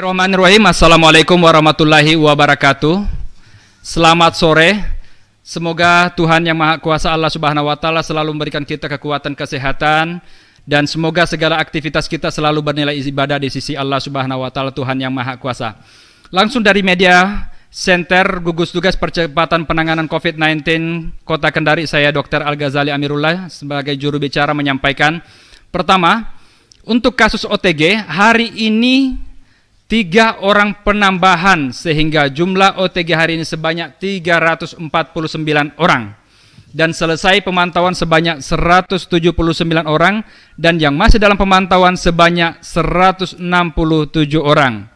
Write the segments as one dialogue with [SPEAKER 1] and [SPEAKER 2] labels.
[SPEAKER 1] Bismillahirrahmanirrahim. Assalamualaikum warahmatullahi wabarakatuh. Selamat sore. Semoga Tuhan yang Maha Kuasa Allah Subhanahu wa taala selalu memberikan kita kekuatan kesehatan dan semoga segala aktivitas kita selalu bernilai ibadah di sisi Allah Subhanahu wa taala Tuhan yang Maha Kuasa. Langsung dari media Center Gugus Tugas Percepatan Penanganan COVID-19 Kota Kendari saya Dr. Al Ghazali Amirullah sebagai juru bicara menyampaikan pertama untuk kasus OTG hari ini tiga orang penambahan sehingga jumlah OTG hari ini sebanyak 349 orang dan selesai pemantauan sebanyak 179 orang dan yang masih dalam pemantauan sebanyak 167 orang.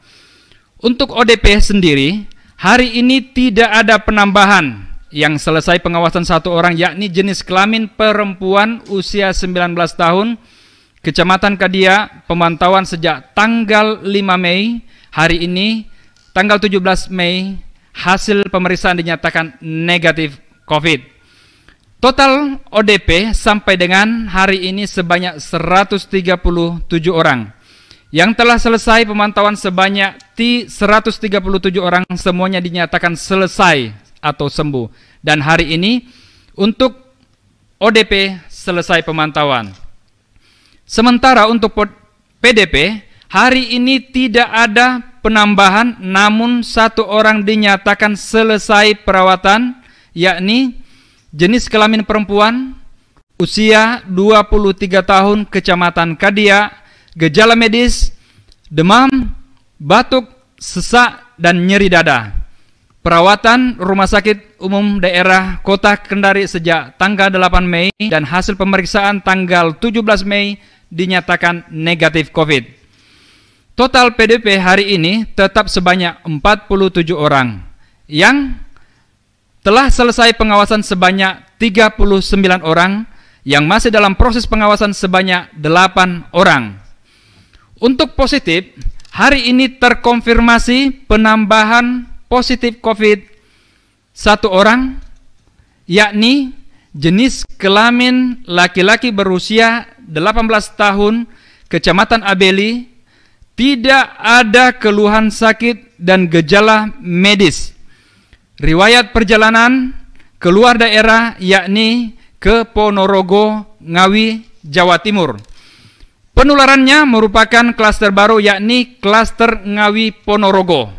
[SPEAKER 1] Untuk ODP sendiri, hari ini tidak ada penambahan yang selesai pengawasan satu orang yakni jenis kelamin perempuan usia 19 tahun Kecamatan Kadia, pemantauan sejak tanggal 5 Mei hari ini, tanggal 17 Mei, hasil pemeriksaan dinyatakan negatif COVID. Total ODP sampai dengan hari ini sebanyak 137 orang. Yang telah selesai pemantauan sebanyak 137 orang semuanya dinyatakan selesai atau sembuh. Dan hari ini untuk ODP selesai pemantauan. Sementara untuk PDP, hari ini tidak ada penambahan namun satu orang dinyatakan selesai perawatan yakni jenis kelamin perempuan, usia 23 tahun, kecamatan Kadia, gejala medis, demam, batuk, sesak, dan nyeri dada. Perawatan Rumah Sakit Umum Daerah Kota Kendari sejak tanggal 8 Mei dan hasil pemeriksaan tanggal 17 Mei dinyatakan negatif COVID. Total PDP hari ini tetap sebanyak 47 orang yang telah selesai pengawasan sebanyak 39 orang yang masih dalam proses pengawasan sebanyak 8 orang. Untuk positif, hari ini terkonfirmasi penambahan positif COVID satu orang, yakni jenis kelamin laki-laki berusia 18 tahun, Kecamatan Abeli, tidak ada keluhan sakit dan gejala medis. Riwayat perjalanan keluar daerah yakni ke Ponorogo, Ngawi, Jawa Timur. Penularannya merupakan klaster baru yakni klaster Ngawi Ponorogo.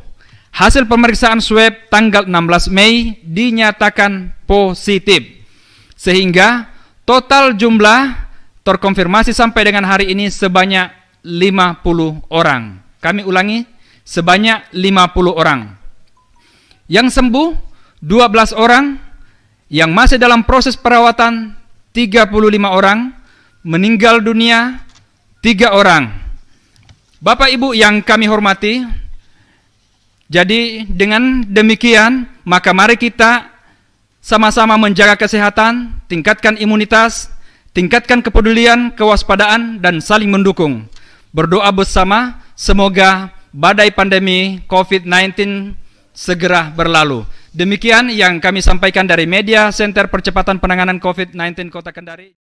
[SPEAKER 1] Hasil pemeriksaan swab tanggal 16 Mei dinyatakan positif. Sehingga total jumlah terkonfirmasi sampai dengan hari ini sebanyak 50 orang. Kami ulangi, sebanyak 50 orang. Yang sembuh 12 orang, yang masih dalam proses perawatan 35 orang, meninggal dunia 3 orang. Bapak Ibu yang kami hormati, jadi dengan demikian maka mari kita sama-sama menjaga kesehatan, tingkatkan imunitas, Tingkatkan kepedulian, kewaspadaan, dan saling mendukung. Berdoa bersama, semoga badai pandemi COVID-19 segera berlalu. Demikian yang kami sampaikan dari Media Center Percepatan Penanganan COVID-19 Kota Kendari.